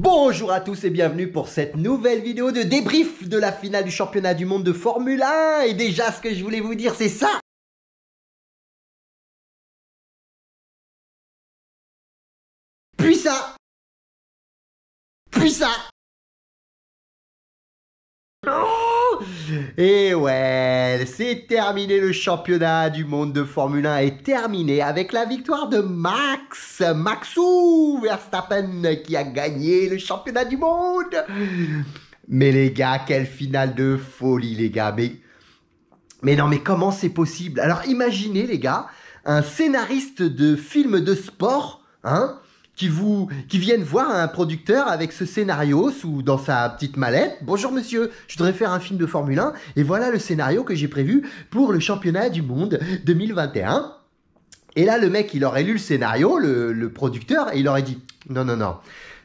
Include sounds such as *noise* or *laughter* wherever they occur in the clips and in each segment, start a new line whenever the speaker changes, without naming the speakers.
Bonjour à tous et bienvenue pour cette nouvelle vidéo de débrief de la finale du championnat du monde de Formule 1 Et déjà ce que je voulais vous dire c'est ça Puis ça Puis ça et ouais, c'est terminé le championnat du monde de Formule 1 est terminé avec la victoire de Max, Maxou Verstappen qui a gagné le championnat du monde. Mais les gars, quelle finale de folie les gars. Mais, mais non, mais comment c'est possible Alors imaginez les gars, un scénariste de film de sport, hein, qui vous, qui viennent voir un producteur avec ce scénario sous dans sa petite mallette. Bonjour monsieur, je voudrais faire un film de Formule 1 et voilà le scénario que j'ai prévu pour le championnat du monde 2021. Et là, le mec, il aurait lu le scénario, le, producteur, et il aurait dit non, non, non.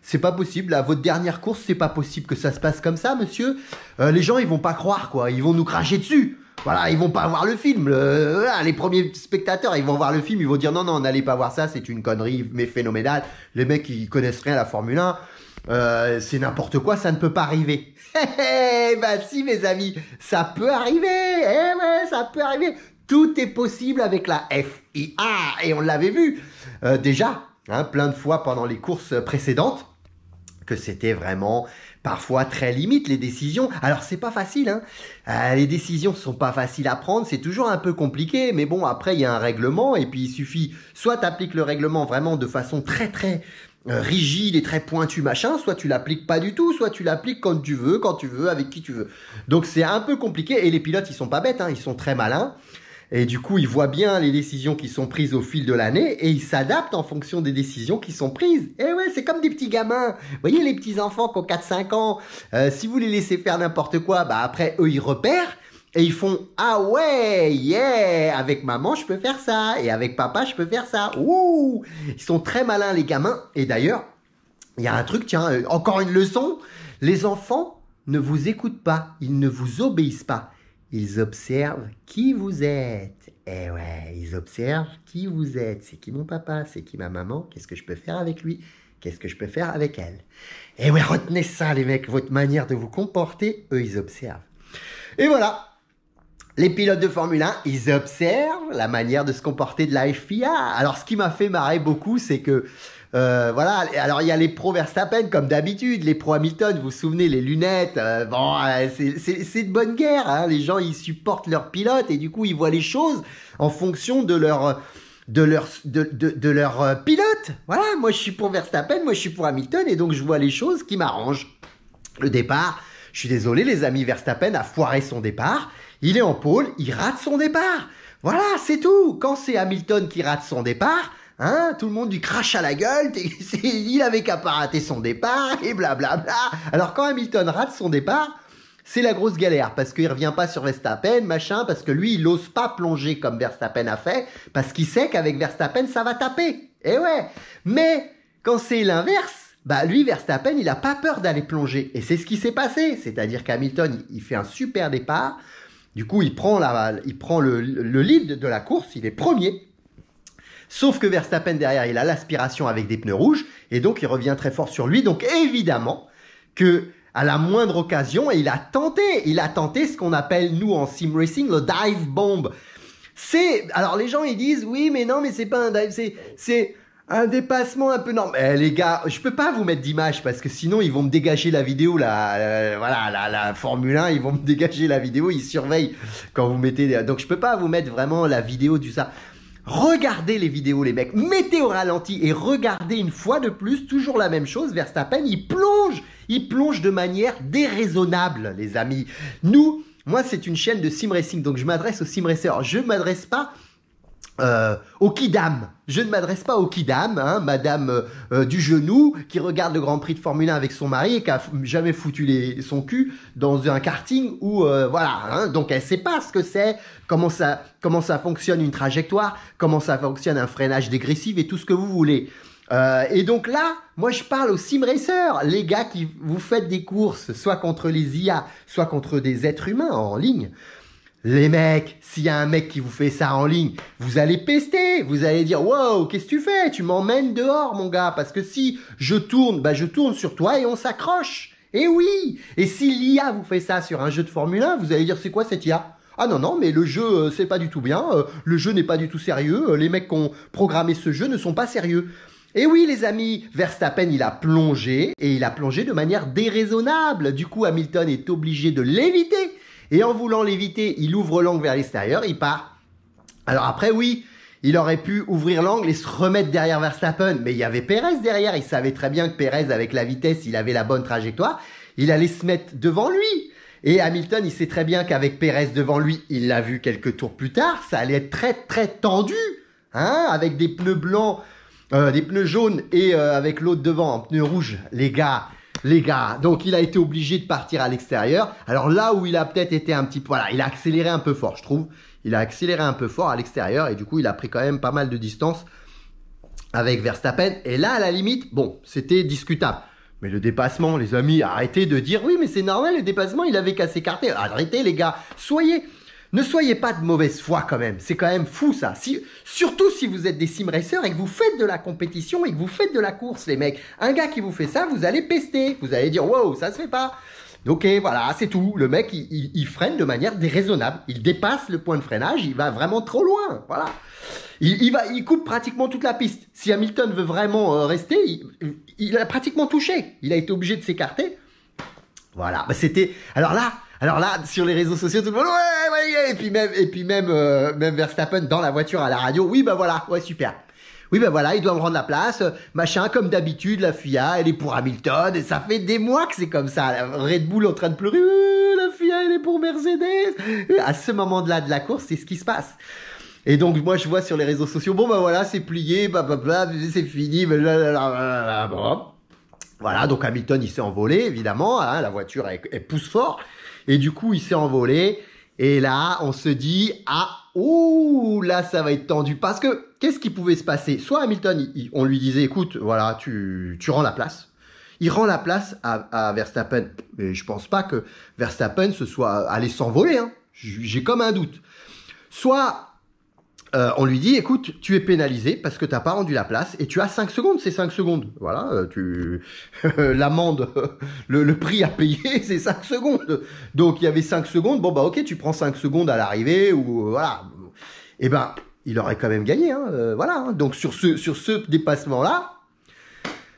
C'est pas possible, à votre dernière course, c'est pas possible que ça se passe comme ça, monsieur. Euh, les gens, ils vont pas croire, quoi. Ils vont nous cracher dessus voilà, ils vont pas voir le film. les premiers spectateurs, ils vont voir le film, ils vont dire non, non, n'allez pas voir ça, c'est une connerie, mais phénoménale. Les mecs, ils connaissent rien à la Formule 1. Euh, c'est n'importe quoi, ça ne peut pas arriver. *laughs* Eh, eh, bah si, mes amis, ça peut arriver. Eh ouais, ça peut arriver. Tout est possible avec la FIA et on l'avait vu euh, déjà, hein, plein de fois pendant les courses précédentes, que c'était vraiment parfois très limites les décisions. Alors c'est pas facile, hein. Euh, les décisions sont pas faciles à prendre, c'est toujours un peu compliqué, mais bon après il y a un règlement et puis il suffit soit appliques le règlement vraiment de façon très très euh, rigide et très pointu machin, soit tu l'appliques pas du tout, soit tu l'appliques quand tu veux, quand tu veux, avec qui tu veux. Donc c'est un peu compliqué et les pilotes ils sont pas bêtes, hein, ils sont très malins. Et du coup, ils voient bien les décisions qui sont prises au fil de l'année et ils s'adaptent en fonction des décisions qui sont prises. Et eh ouais, c'est comme des petits gamins. Vous voyez les petits enfants qui ont 4-5 ans, euh, si vous les laissez faire n'importe quoi, bah après, eux, ils repèrent. Et ils font ah ouais yeah avec maman je peux faire ça et avec papa je peux faire ça ils sont très malins les gamins et d'ailleurs il y a un truc tiens euh, encore une leçon les enfants ne vous écoutent pas ils ne vous obéissent pas ils observent qui vous êtes. Eh ouais, ils observent qui vous êtes. C'est qui mon papa C'est qui ma maman Qu'est-ce que je peux faire avec lui Qu'est-ce que je peux faire avec elle Et eh ouais, retenez ça les mecs, votre manière de vous comporter, eux ils observent. Et voilà, les pilotes de Formule 1, ils observent la manière de se comporter de la FIA. Alors ce qui m'a fait marrer beaucoup, c'est que euh, voilà. Alors il y a les pros Verstappen comme d'habitude, les pro Hamilton. Vous vous souvenez les lunettes. Euh, bon, euh, c'est de bonne guerre. Hein. Les gens ils supportent leur pilote et du coup ils voient les choses en fonction de leur de leur, de, de, de leur pilote. Voilà, moi je suis pour Verstappen, moi je suis pour Hamilton, et donc je vois les choses qui m'arrangent. Le départ, je suis désolé les amis, Verstappen a foiré son départ, il est en pôle, il rate son départ. Voilà, c'est tout. Quand c'est Hamilton qui rate son départ, Hein, tout le monde lui crache à la gueule, *laughs* il avait qu'à pas rater son départ, et blablabla. Bla bla. Alors quand Hamilton rate son départ, c'est la grosse galère, parce qu'il revient pas sur Verstappen, machin, parce que lui, il n'ose pas plonger comme Verstappen a fait, parce qu'il sait qu'avec Verstappen, ça va taper. et eh ouais. Mais quand c'est l'inverse, bah lui Verstappen il a pas peur d'aller plonger et c'est ce qui s'est passé c'est-à-dire qu'Hamilton il fait un super départ du coup il prend la il prend le, le lead de la course il est premier Sauf que Verstappen derrière, il a l'aspiration avec des pneus rouges et donc il revient très fort sur lui. Donc évidemment que à la moindre occasion, il a tenté, il a tenté ce qu'on appelle nous en sim racing le dive bomb. C'est alors les gens ils disent oui mais non mais c'est pas un dive c'est c'est un dépassement un peu normal. Eh, les gars je peux pas vous mettre d'image parce que sinon ils vont me dégager la vidéo là. Euh, voilà la, la Formule 1 ils vont me dégager la vidéo ils surveillent quand vous mettez donc je peux pas vous mettre vraiment la vidéo du ça Regardez les vidéos, les mecs. Mettez au ralenti et regardez une fois de plus, toujours la même chose. Verstappen, il plonge, il plonge de manière déraisonnable, les amis. Nous, moi, c'est une chaîne de sim racing, donc je m'adresse aux sim racers. Je m'adresse pas euh, au Kidam. Je ne m'adresse pas au Kidam, hein, Madame euh, euh, du genou, qui regarde le Grand Prix de Formule 1 avec son mari et qui a jamais foutu son cul dans un karting ou euh, voilà. Hein. donc elle sait pas ce que c'est, comment ça, comment ça fonctionne une trajectoire, comment ça fonctionne un freinage dégressif et tout ce que vous voulez. et donc là, moi je parle aux sim les gars qui vous faites des courses, soit contre les IA, soit contre des êtres humains en ligne. Les mecs, s'il y a un mec qui vous fait ça en ligne, vous allez pester, vous allez dire wow, qu'est-ce que tu fais Tu m'emmènes dehors, mon gars, parce que si je tourne, bah je tourne sur toi et on s'accroche. Et eh oui. Et si l'IA vous fait ça sur un jeu de Formule 1, vous allez dire c'est quoi cette IA ah non non mais le jeu euh, c'est pas du tout bien, euh, le jeu n'est pas du tout sérieux, euh, les mecs qui ont programmé ce jeu ne sont pas sérieux. Et eh oui les amis, Verstappen il a plongé et il a plongé de manière déraisonnable. Du coup Hamilton est obligé de l'éviter et en voulant l'éviter, il ouvre l'angle vers l'extérieur, il part. Alors après, oui, il aurait pu ouvrir l'angle et se remettre derrière Verstappen, mais il y avait Pérez derrière, il savait très bien que Pérez, avec la vitesse, il avait la bonne trajectoire, il allait se mettre devant lui. Et Hamilton, il sait très bien qu'avec Pérez devant lui, il l'a vu quelques tours plus tard, ça allait être très très tendu, hein, avec des pneus blancs, euh, des pneus jaunes et euh, avec l'autre devant en pneus rouges. Les gars, les gars. Donc il a été obligé de partir à l'extérieur. Alors là où il a peut-être été un petit peu, voilà, il a accéléré un peu fort, je trouve. Il a accéléré un peu fort à l'extérieur et du coup il a pris quand même pas mal de distance avec Verstappen. Et là, à la limite, bon, c'était discutable. Mais le dépassement, les amis, arrêtez de dire oui, mais c'est normal, le dépassement, il avait qu'à s'écarter. Arrêtez, les gars, soyez ne soyez pas de mauvaise foi quand même. C'est quand même fou ça. surtout si vous êtes des sim racers et que vous faites de la compétition et que vous faites de la course, les mecs. Un gars qui vous fait ça, vous allez pester. Vous allez dire wow, ça se fait pas. Donc voilà, c'est tout. Le mec, il, freine de manière déraisonnable. Il dépasse le point de freinage. Il va vraiment trop loin. Voilà. Il, va, il coupe pratiquement toute la piste. Si Hamilton veut vraiment euh, rester, il, a pratiquement touché. Il a été obligé de s'écarter. Voilà. Bah, c'était. Alors là. Alors là, sur les réseaux sociaux, tout le monde, ouais, ouais, et puis même, et puis même, euh, même Verstappen dans la voiture à la radio, oui, bah voilà, ouais, super. Oui, ben voilà, ils doivent rendre la place, machin, comme d'habitude, la FIA, elle est pour Hamilton, et ça fait des mois que c'est comme ça. Red Bull en train de pleurer, euh, la FIA, elle est pour Mercedes. Euh, à ce moment-là de la course, c'est ce qui se passe. Et donc moi je vois sur les réseaux sociaux, bon ben voilà, c'est plié, bah, bah c'est fini, Bon. Voilà, donc Hamilton il s'est envolé évidemment, hein, la voiture elle pousse fort. Et du coup, il s'est envolé. Et là, on se dit, ah, ouh, là, ça va être tendu. Parce que, qu'est-ce qui pouvait se passer Soit Hamilton, on lui disait, écoute, voilà, tu, tu rends la place. Il rend la place à, Verstappen. Et je pense pas que Verstappen se soit allé s'envoler. Hein. J'ai comme un doute. Soit euh, on lui dit, écoute, tu es pénalisé parce que t'as pas rendu la place et tu as 5 secondes, c'est 5 secondes. Voilà, euh, tu *laughs* l'amende, *laughs* le, prix à payer, *laughs* c'est 5 secondes. Donc il y avait 5 secondes, bon bah ok, tu prends 5 secondes à l'arrivée ou euh, voilà. Et eh ben, il aurait quand même gagné, hein, voilà. Hein. Donc sur ce, sur ce dépassement-là,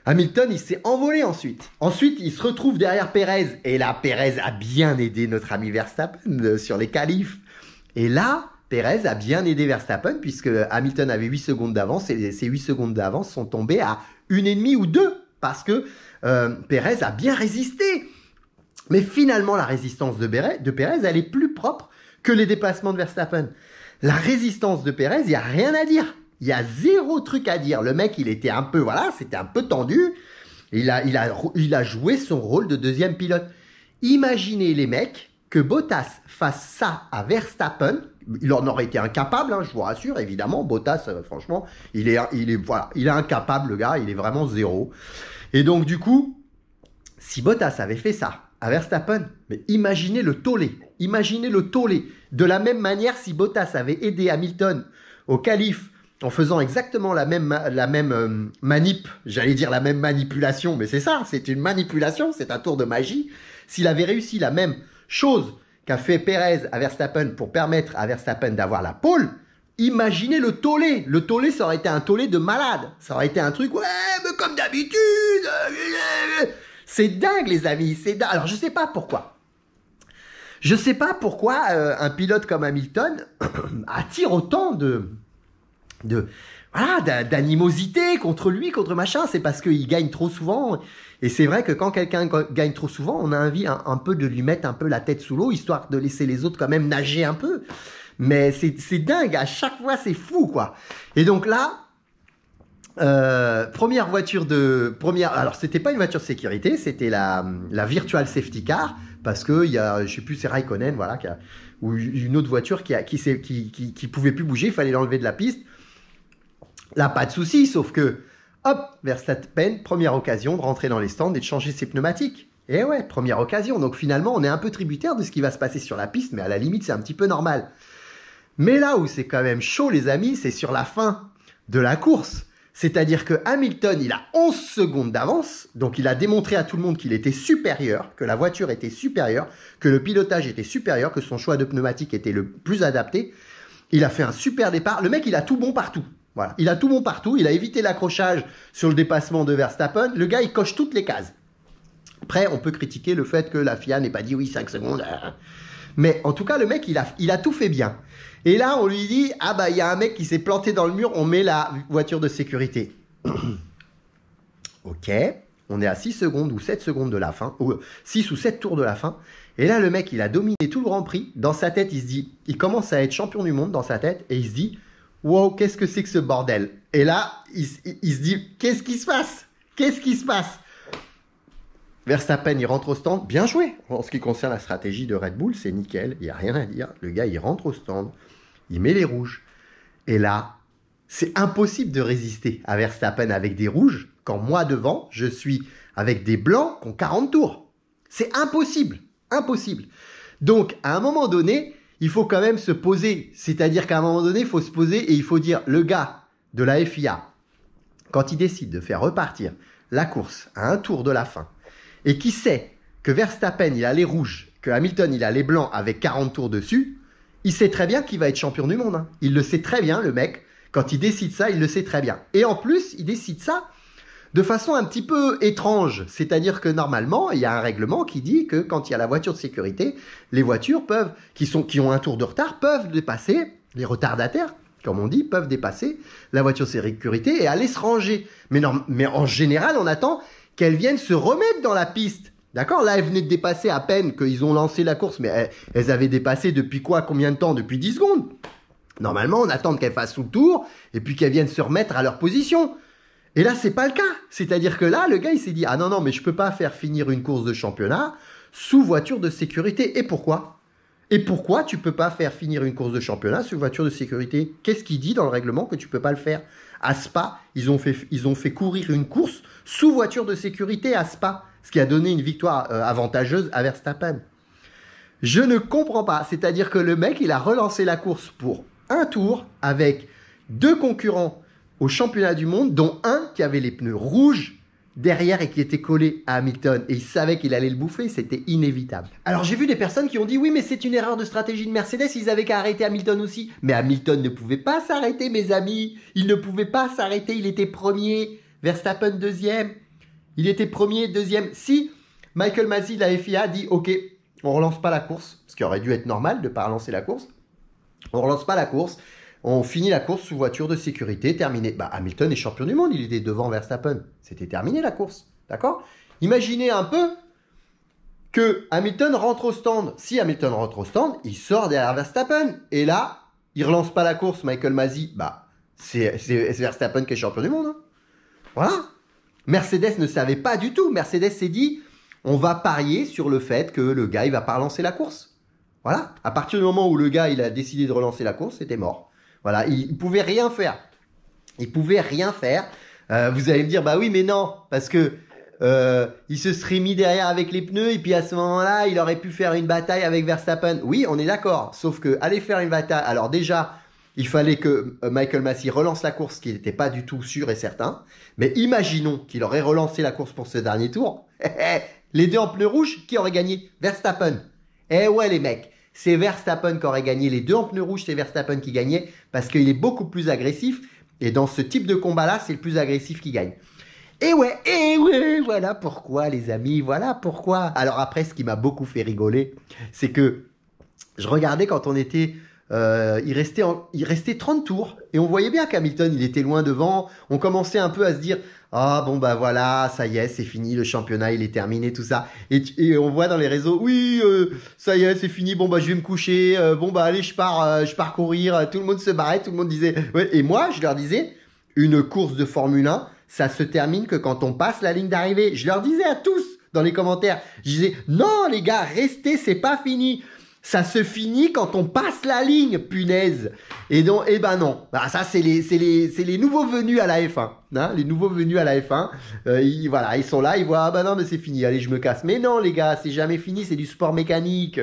Hamilton, il s'est envolé ensuite. Ensuite, il se retrouve derrière Pérez. Et là, Pérez a bien aidé notre ami Verstappen sur les qualifs. Et là, Pérez a bien aidé Verstappen puisque Hamilton avait 8 secondes d'avance et ces 8 secondes d'avance sont tombées à une et demie ou deux parce que euh, Pérez a bien résisté. Mais finalement, la résistance de, Pérez, elle est plus propre que les déplacements de Verstappen. La résistance de Pérez, il n'y a rien à dire. Il y a zéro truc à dire. Le mec, il était un peu, voilà, c'était un peu tendu. Il a, il, il a joué son rôle de deuxième pilote. Imaginez les mecs que Bottas fasse ça à Verstappen il en aurait été incapable, hein, je vous rassure, évidemment. Bottas, euh, franchement, il est, il est, voilà, il est incapable, le gars, il est vraiment zéro. Et donc, du coup, si Bottas avait fait ça à Verstappen, mais imaginez le tollé, imaginez le tollé. De la même manière, si Bottas avait aidé Hamilton au calife en faisant exactement la même, la même euh, manip, j'allais dire la même manipulation, mais c'est ça, c'est une manipulation, c'est un tour de magie. S'il avait réussi la même chose qu'a fait Pérez à Verstappen pour permettre à Verstappen d'avoir la pole, imaginez le tollé. Le tollé, ça aurait été un tollé de malade. Ça aurait été un truc, ouais, mais comme d'habitude. Euh, c'est dingue, les amis. C'est Alors, je sais pas pourquoi. Je sais pas pourquoi euh, un pilote comme Hamilton *coughs* attire autant de, de voilà d'animosité contre lui, contre machin. C'est parce qu'il gagne trop souvent. Et c'est vrai que quand quelqu'un gagne trop souvent, on a envie un, peu de lui mettre un peu la tête sous l'eau, histoire de laisser les autres quand même nager un peu. Mais c'est dingue, à chaque fois c'est fou quoi. Et donc là, euh, première voiture de première. Alors c'était pas une voiture de sécurité, c'était la, la virtual safety car parce que il y a, je sais plus, c'est Raikkonen voilà ou une autre voiture qui a, qui pouvait plus bouger, il fallait l'enlever de la piste. Là, pas de souci, sauf que, hop, vers peine, première occasion de rentrer dans les stands et de changer ses pneumatiques. Et eh ouais, première occasion. Donc finalement, on est un peu tributaire de ce qui va se passer sur la piste, mais à la limite, c'est un petit peu normal. Mais là où c'est quand même chaud, les amis, c'est sur la fin de la course. C'est-à-dire que Hamilton, il a 11 secondes d'avance, donc il a démontré à tout le monde qu'il était supérieur, que la voiture était supérieure, que le pilotage était supérieur, que son choix de pneumatique était le plus adapté. Il a fait un super départ. Le mec, il a tout bon partout. Voilà. Il a tout bon partout, il a évité l'accrochage sur le dépassement de Verstappen. Le gars, il coche toutes les cases. Après, on peut critiquer le fait que la FIA n'ait pas dit oui, 5 secondes. Hein. Mais en tout cas, le mec, il a, il a tout fait bien. Et là, on lui dit, ah bah, il y a un mec qui s'est planté dans le mur, on met la voiture de sécurité. ok, on est à 6 secondes ou 7 secondes de la fin, ou 6 euh, ou 7 tours de la fin. Et là, le mec, il a dominé tout le Grand Prix. Dans sa tête, il se dit, il commence à être champion du monde dans sa tête, et il se dit, wow, qu'est-ce que c'est que ce bordel Et là, il, se dit, qu'est-ce qui se passe Qu'est-ce qui se passe Verstappen, il rentre au stand, bien joué. En ce qui concerne la stratégie de Red Bull, c'est nickel, il n'y a rien à dire. Le gars, il rentre au stand, il met les rouges. Et là, c'est impossible de résister à Verstappen avec des rouges, quand moi devant, je suis avec des blancs qui ont 40 tours. C'est impossible, impossible. Donc, à un moment donné, il faut quand même se poser. C'est-à-dire qu'à un moment donné, il faut se poser et il faut dire, le gars de la FIA, quand il décide de faire repartir la course à un tour de la fin, et qui sait que Verstappen, il a les rouges, que Hamilton, il a les blancs avec 40 tours dessus, il sait très bien qu'il va être champion du monde. Hein. Il le sait très bien, le mec. Quand il décide ça, il le sait très bien. Et en plus, il décide ça de façon un petit peu étrange. C'est-à-dire que normalement, il y a un règlement qui dit que quand il y a la voiture de sécurité, les voitures peuvent, qui sont, qui ont un tour de retard, peuvent dépasser, les retardataires, comme on dit, peuvent dépasser la voiture de sécurité et aller se ranger. Mais mais en général, on attend qu'elles viennent se remettre dans la piste. D'accord Là, elles venaient de dépasser à peine qu'ils ont lancé la course, mais elles, avaient dépassé depuis quoi Combien de temps Depuis 10 secondes. Normalement, on attend qu'elles fassent tout le tour et puis qu'elles viennent se remettre à leur position. Et là, c'est pas le cas. C'est-à-dire que là, le gars, il s'est dit, ah non, non, mais je peux pas faire finir une course de championnat sous voiture de sécurité. Et pourquoi Et pourquoi tu peux pas faire finir une course de championnat sous voiture de sécurité Qu'est-ce qui dit dans le règlement que tu peux pas le faire À Spa, ils ont fait, ils ont fait courir une course sous voiture de sécurité à Spa, ce qui a donné une victoire euh, avantageuse à Verstappen. Je ne comprends pas. C'est-à-dire que le mec, il a relancé la course pour un tour avec deux concurrents au championnat du monde, dont un qui avait les pneus rouges derrière et qui était collé à Hamilton et il savait qu'il allait le bouffer, c'était inévitable. Alors j'ai vu des personnes qui ont dit oui mais c'est une erreur de stratégie de Mercedes, ils avaient qu'à arrêter Hamilton aussi. Mais Hamilton ne pouvait pas s'arrêter mes amis, il ne pouvait pas s'arrêter, il était premier, Verstappen deuxième, il était premier, deuxième. Si Michael Mazzi de la FIA dit ok, on relance pas la course, ce qui aurait dû être normal de ne pas relancer la course, on relance pas la course, on finit la course sous voiture de sécurité, terminé. Bah, Hamilton est champion du monde, il était devant Verstappen. C'était terminé la course. D'accord Imaginez un peu que Hamilton rentre au stand. Si Hamilton rentre au stand, il sort derrière Verstappen. Et là, il relance pas la course, Michael Masi. Bah, c'est Verstappen qui est champion du monde. Hein. Voilà. Mercedes ne savait pas du tout. Mercedes s'est dit, on va parier sur le fait que le gars, il va pas relancer la course. Voilà. À partir du moment où le gars, il a décidé de relancer la course, c'était mort. Voilà, il ne pouvaient rien faire. Ils pouvait rien faire. Euh, vous allez me dire, bah oui, mais non, parce que euh, il se serait mis derrière avec les pneus et puis à ce moment-là, il aurait pu faire une bataille avec Verstappen. Oui, on est d'accord. Sauf que aller faire une bataille, alors déjà, il fallait que euh, Michael Massey relance la course, ce qui n'était pas du tout sûr et certain. Mais imaginons qu'il aurait relancé la course pour ce dernier tour. *laughs* les deux en pneus rouges, qui aurait gagné Verstappen. Eh ouais les mecs c'est Verstappen qui aurait gagné. Les deux en pneus rouges, c'est Verstappen qui gagnait parce qu'il est beaucoup plus agressif. Et dans ce type de combat-là, c'est le plus agressif qui gagne. Et ouais, et ouais, voilà pourquoi, les amis, voilà pourquoi. Alors après, ce qui m'a beaucoup fait rigoler, c'est que je regardais quand on était euh, il, restait il restait 30 tours et on voyait bien qu'Hamilton, il était loin devant. On commençait un peu à se dire ah bon bah voilà, ça y est, c'est fini, le championnat il est terminé, tout ça. Et, on voit dans les réseaux, oui, euh, ça y est, c'est fini, bon bah je vais me coucher, euh, bon bah allez, je pars, je pars courir, tout le monde se barrait, tout le monde disait. Et moi, je leur disais, une course de Formule 1, ça se termine que quand on passe la ligne d'arrivée. Je leur disais à tous dans les commentaires, je disais, non les gars, restez, c'est pas fini ça se finit quand on passe la ligne, punaise. Et donc, eh ben non. Bah, ça, c'est les, nouveaux venus à la F1. Hein. les nouveaux venus à la F1, euh, ils, voilà, ils sont là, ils voient, ah ben non, mais c'est fini, allez, je me casse. Mais non, les gars, c'est jamais fini, c'est du sport mécanique.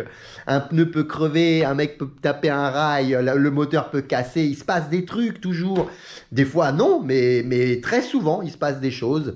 Un pneu peut crever, un mec peut taper un rail, le moteur peut casser, il se passe des trucs toujours. Des fois, non, mais très souvent, il se passe des choses.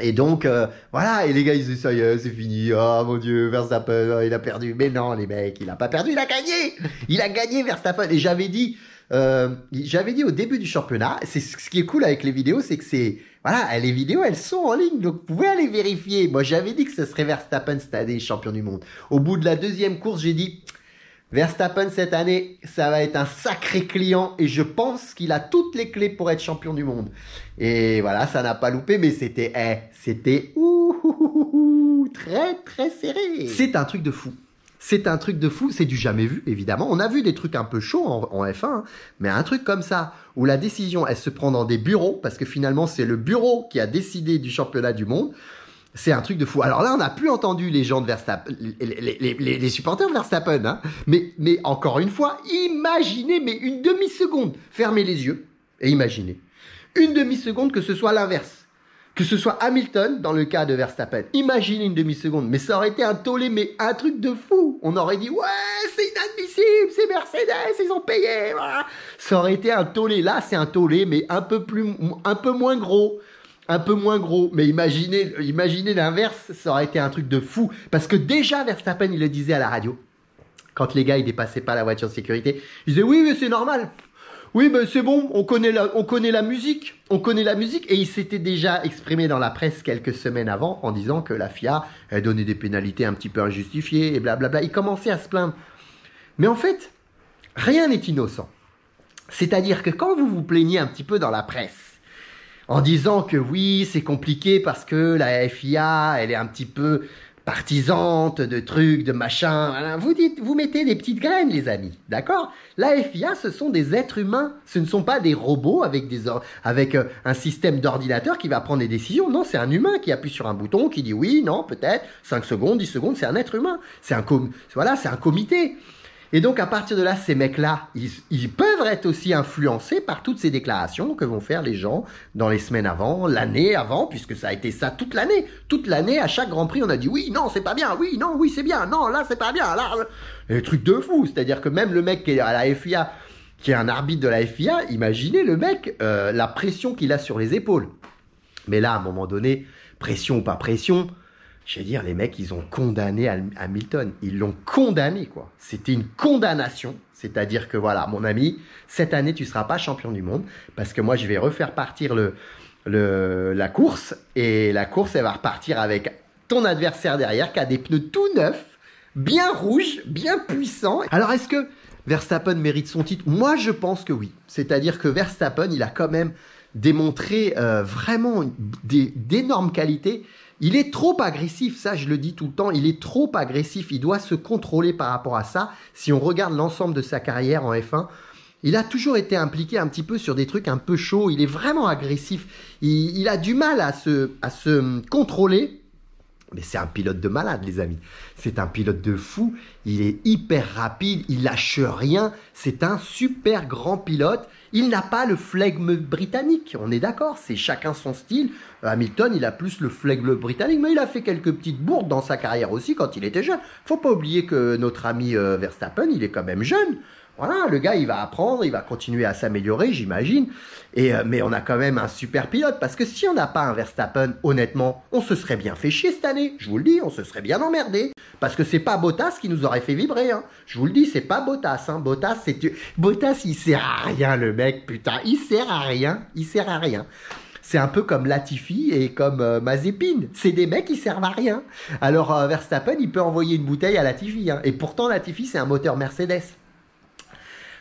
Et donc, euh, voilà, et les gars, ils disent, ça y est, c'est fini, oh mon dieu, Verstappen, il a perdu. Mais non, les mecs, il a pas perdu, il a gagné Il a gagné, Verstappen Et j'avais dit, euh, j'avais dit au début du championnat, c'est ce qui est cool avec les vidéos, c'est que c'est, voilà, les vidéos, elles sont en ligne, donc vous pouvez aller vérifier. Moi, j'avais dit que ce serait Verstappen cette année, champion du monde. Au bout de la deuxième course, j'ai dit, Verstappen cette année, ça va être un sacré client et je pense qu'il a toutes les clés pour être champion du monde. Et voilà, ça n'a pas loupé, mais c'était, eh, c'était très très serré. C'est un truc de fou. C'est un truc de fou, c'est du jamais vu, évidemment. On a vu des trucs un peu chauds en, F1, hein. mais un truc comme ça, où la décision, elle se prend dans des bureaux, parce que finalement, c'est le bureau qui a décidé du championnat du monde. C'est un truc de fou. Alors là, on n'a plus entendu les gens de Verstappen, les, supporters de Verstappen, hein. mais, mais encore une fois, imaginez, mais une demi-seconde, fermez les yeux et imaginez. Une demi-seconde que ce soit l'inverse. Que ce soit Hamilton dans le cas de Verstappen. Imaginez une demi-seconde, mais ça aurait été un tollé, mais un truc de fou. On aurait dit, ouais, c'est inadmissible, c'est Mercedes, ils ont payé. Ça aurait été un tollé. Là, c'est un tollé, mais un peu, plus, un peu moins gros un peu moins gros. Mais imaginez, imaginez l'inverse, ça aurait été un truc de fou. Parce que déjà, Verstappen, il le disait à la radio. Quand les gars, ils dépassaient pas la voiture de sécurité, il disait oui, mais c'est normal. Oui, mais c'est bon, on connaît, la, on connaît la musique. On connaît la musique. Et il s'était déjà exprimé dans la presse quelques semaines avant en disant que la FIA donnait des pénalités un petit peu injustifiées et blablabla. Il commençait à se plaindre. Mais en fait, rien n'est innocent. C'est-à-dire que quand vous vous plaignez un petit peu dans la presse, en disant que oui, c'est compliqué parce que la FIA, elle est un petit peu partisante de trucs, de machins. Vous dites, vous mettez des petites graines, les amis, d'accord La FIA, ce sont des êtres humains. Ce ne sont pas des robots avec euh, un système d'ordinateur qui va prendre des décisions. Non, c'est un humain qui appuie sur un bouton, qui dit oui, non, peut-être, 5 secondes, 10 secondes. C'est un être humain. C'est un voilà, c'est un comité. Et donc, à partir de là, ces mecs-là, ils, peuvent être aussi influencés par toutes ces déclarations que vont faire les gens dans les semaines avant, l'année avant, puisque ça a été ça toute l'année. Toute l'année, à chaque Grand Prix, on a dit oui, non, c'est pas bien, oui, non, oui, c'est bien, non, là, c'est pas bien, là. Les trucs de fou. C'est-à-dire que même le mec qui est à la FIA, qui est un arbitre de la FIA, imaginez le mec, euh, la pression qu'il a sur les épaules. Mais là, à un moment donné, pression ou pas pression, je veux dire, les mecs, ils ont condamné Hamilton. Ils l'ont condamné, quoi. C'était une condamnation. C'est-à-dire que, voilà, mon ami, cette année, tu ne seras pas champion du monde parce que moi, je vais refaire partir le, la course. Et la course, elle va repartir avec ton adversaire derrière qui a des pneus tout neufs, bien rouges, bien puissants. Alors, est-ce que Verstappen mérite son titre Moi, je pense que oui. C'est-à-dire que Verstappen, il a quand même démontré euh, vraiment d'énormes qualités il est trop agressif, ça je le dis tout le temps, il est trop agressif, il doit se contrôler par rapport à ça. Si on regarde l'ensemble de sa carrière en F1, il a toujours été impliqué un petit peu sur des trucs un peu chauds, il est vraiment agressif, il, a du mal à se, à se hum, contrôler mais c'est un pilote de malade, les amis. C'est un pilote de fou. Il est hyper rapide. Il lâche rien. C'est un super grand pilote. Il n'a pas le flegme britannique. On est d'accord. C'est chacun son style. Hamilton, il a plus le flegme britannique, mais il a fait quelques petites bourdes dans sa carrière aussi quand il était jeune. Faut pas oublier que notre ami euh, Verstappen, il est quand même jeune. Voilà, le gars, il va apprendre, il va continuer à s'améliorer, j'imagine. Et euh, mais on a quand même un super pilote parce que si on n'a pas un Verstappen, honnêtement, on se serait bien fait chier cette année. Je vous le dis, on se serait bien emmerdé parce que c'est pas Bottas qui nous aurait fait vibrer. Hein. Je vous le dis, c'est pas Bottas. Hein. Bottas, c'est Bottas, il sert à rien, le mec, putain, il sert à rien, il sert à rien. C'est un peu comme Latifi et comme euh, C'est des mecs qui servent à rien. Alors euh, Verstappen, il peut envoyer une bouteille à Latifi. Hein. Et pourtant, Latifi, c'est un moteur Mercedes.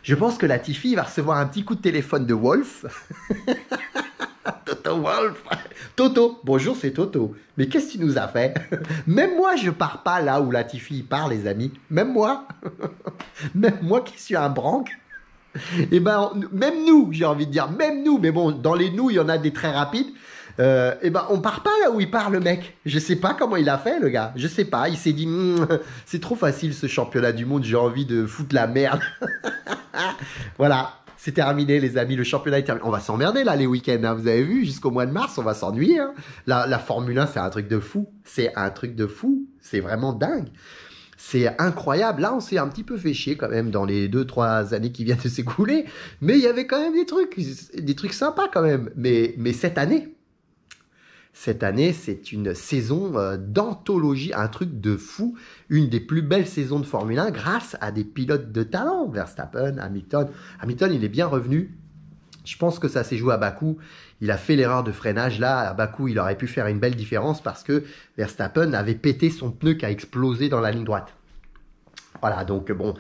Je pense que la Tiffy va recevoir un petit coup de téléphone de Wolf. *laughs* Toto Wolf. Toto, bonjour, c'est Toto. Mais qu'est-ce qu'il nous a fait *laughs* Même moi, je pars pas là où la Tifi part, les amis. Même moi. *laughs* Même moi qui suis un branque. Et eh ben, même nous, j'ai envie de dire, même nous. Mais bon, dans les nous, il y en a des très rapides euh, et eh ben on part pas là où il part le mec. Je sais pas comment il a fait le gars. Je sais pas. Il s'est dit hmm, c'est trop facile ce championnat du monde. J'ai envie de foutre la merde. *laughs* voilà. C'est terminé, les amis. Le championnat est terminé. On va s'emmerder là les week-ends. Hein. Vous avez vu, jusqu'au mois de mars, on va s'ennuyer. Hein. La, Formule 1, c'est un truc de fou. C'est un truc de fou. C'est vraiment dingue. C'est incroyable. Là, on s'est un petit peu fait quand même dans les deux, trois années qui viennent de s'écouler. Mais il y avait quand même des trucs, des trucs sympas quand même. Mais, mais cette année, cette année, c'est une saison euh, d'anthologie, un truc de fou, une des plus belles saisons de Formule 1 grâce à des pilotes de talent, Verstappen, Hamilton. Hamilton, il est bien revenu. Je pense que ça s'est joué à Bakou. Il a fait l'erreur de freinage là. À Bakou, il aurait pu faire une belle différence parce que Verstappen avait pété son pneu qui a explosé dans la ligne droite. Voilà, donc bon,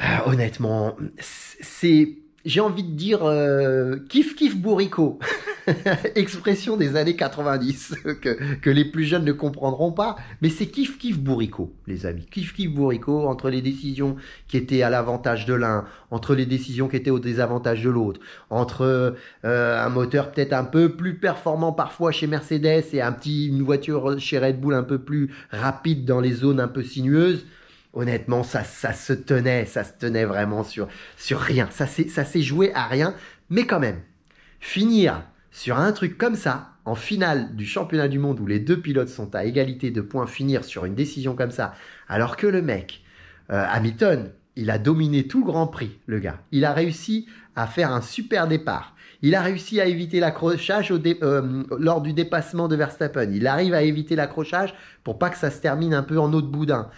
euh, honnêtement, c'est, j'ai envie de dire, euh, kiff kiff bourricot. *laughs* *laughs* expression des années 90 que, que, les plus jeunes ne comprendront pas, mais c'est kiff kiff bourricot, les amis. Kiff kiff bourricot entre les décisions qui étaient à l'avantage de l'un, entre les décisions qui étaient au désavantage de l'autre, entre euh, un moteur peut-être un peu plus performant parfois chez Mercedes et un petit une voiture chez Red Bull un peu plus rapide dans les zones un peu sinueuses honnêtement, ça, ça se tenait, ça se tenait vraiment sur, sur rien. Ça s'est, ça s'est joué à rien, mais quand même, finir sur un truc comme ça, en finale du championnat du monde où les deux pilotes sont à égalité de points, finir sur une décision comme ça, alors que le mec, euh, Hamilton, il a dominé tout le Grand Prix, le gars. Il a réussi à faire un super départ. Il a réussi à éviter l'accrochage euh, lors du dépassement de Verstappen. Il arrive à éviter l'accrochage pour pas que ça se termine un peu en eau de boudin.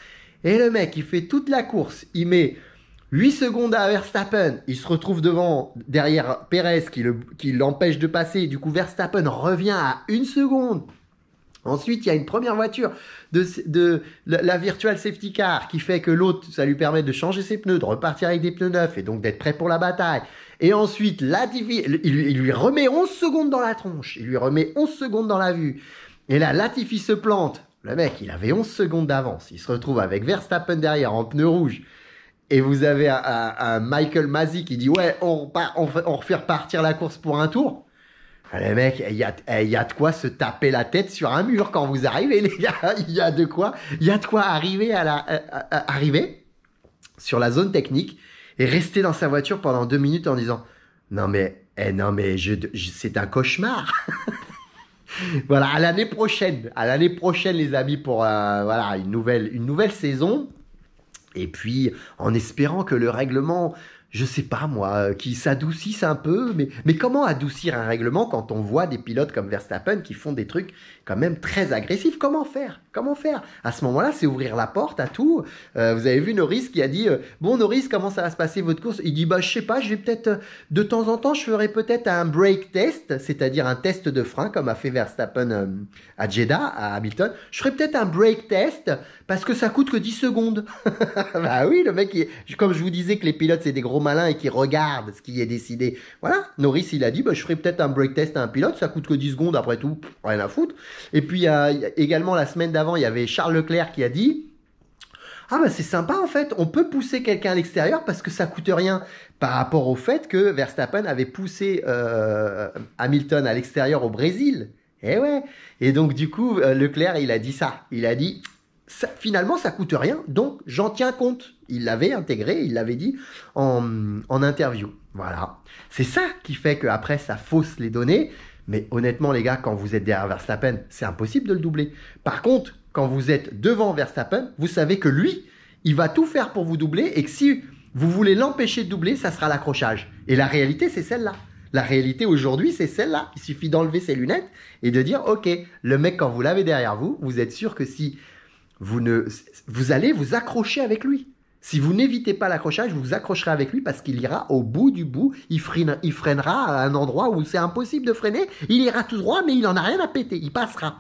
Et le mec, il fait toute la course. Il met 8 secondes à Verstappen, il se retrouve devant, derrière Perez qui l'empêche de passer. Du coup, Verstappen revient à 1 seconde. Ensuite, il y a une première voiture de, la virtual safety car qui fait que l'autre, ça lui permet de changer ses pneus, de repartir avec des pneus neufs et donc d'être prêt pour la bataille. Et ensuite, la, il, il lui remet 11 secondes dans la tronche, il lui remet 11 secondes dans la vue. Et là, Latifi se plante. Le mec, il avait 11 secondes d'avance. Il se retrouve avec Verstappen derrière en pneu rouge. Et vous avez un, Michael Mazzi qui dit ouais, on, on, on, refait repartir la course pour un tour. Allez, ah, mec, il y a, y a de quoi se taper la tête sur un mur quand vous arrivez, les gars. *laughs* Il y a de quoi, il y a quoi arriver à la, euh, euh, euh, arriver sur la zone technique et rester dans sa voiture pendant deux minutes en disant non mais, eh, non mais, je, c'est un cauchemar. *laughs* voilà, à l'année prochaine, à l'année prochaine les amis pour voilà une nouvelle une nouvelle saison. Et puis, en espérant que le règlement je sais pas moi, euh, qui s'adoucissent un peu. Mais, mais comment adoucir un règlement quand on voit des pilotes comme Verstappen qui font des trucs quand même très agressifs Comment faire Comment faire À ce moment-là, c'est ouvrir la porte à tout. Euh, vous avez vu Norris qui a dit euh, Bon, Norris, comment ça va se passer votre course Il dit Bah, je sais pas, je vais peut-être, de temps en temps, je ferai peut-être un break test, c'est-à-dire un test de frein comme a fait Verstappen à Jeddah, à Hamilton. Je ferai peut-être un break test parce que ça coûte que 10 secondes. *laughs* bah oui, le mec, comme je vous disais que les pilotes, c'est des gros malin et qui regarde ce qui est décidé. Voilà, Norris, il a dit, bah, je ferai peut-être un break test à un pilote, ça coûte que 10 secondes après tout, rien à foutre. Et puis, également, la semaine d'avant, il y avait Charles Leclerc qui a dit, ah bah c'est sympa en fait, on peut pousser quelqu'un à l'extérieur parce que ça coûte rien par rapport au fait que Verstappen avait poussé euh, Hamilton à l'extérieur au Brésil. Eh ouais. Et donc du coup euh, Leclerc il a dit ça, il a dit finalement ça coûte rien donc j'en tiens compte. Il l'avait intégré, il l'avait dit en, interview. Voilà. C'est ça qui fait qu'après, ça fausse les données. Mais honnêtement, les gars, quand vous êtes derrière Verstappen, c'est impossible de le doubler. Par contre, quand vous êtes devant Verstappen, vous savez que lui, il va tout faire pour vous doubler et que si vous voulez l'empêcher de doubler, ça sera l'accrochage. Et la réalité, c'est celle-là. La réalité aujourd'hui, c'est celle-là. Il suffit d'enlever ses lunettes et de dire, OK, le mec, quand vous l'avez derrière vous, vous êtes sûr que si vous ne, vous allez vous accrocher avec lui. Si vous n'évitez pas l'accrochage, vous vous accrocherez avec lui parce qu'il ira au bout du bout. Il, freinera, à un endroit où c'est impossible de freiner. Il ira tout droit, mais il n'en a rien à péter. Il passera.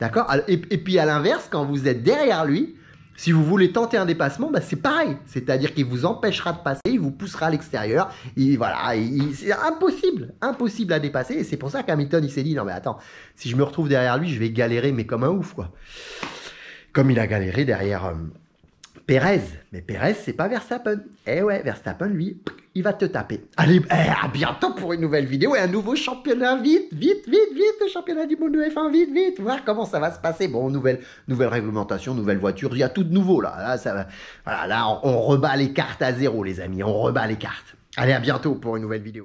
D'accord et, puis à l'inverse, quand vous êtes derrière lui, si vous voulez tenter un dépassement, bah, c'est pareil. C'est-à-dire qu'il vous empêchera de passer, il vous poussera à l'extérieur. voilà, c'est impossible, impossible à dépasser. Et c'est pour ça qu'Hamilton, il s'est dit, non mais attends, si je me retrouve derrière lui, je vais galérer, mais comme un ouf, quoi. Comme il a galéré derrière... Euh, Pérez. Mais Pérez, c'est pas Verstappen. Eh ouais, Verstappen, lui, il va te taper. Allez, eh, à bientôt pour une nouvelle vidéo et un nouveau championnat. Vite, vite, vite, vite, le championnat du monde de F1, vite, vite, voir comment ça va se passer. Bon, nouvelle, nouvelle réglementation, nouvelle voiture, il y a tout de nouveau là. Là, ça va, là on rebat les cartes à zéro, les amis, on rebat les cartes. Allez, à bientôt pour une nouvelle vidéo.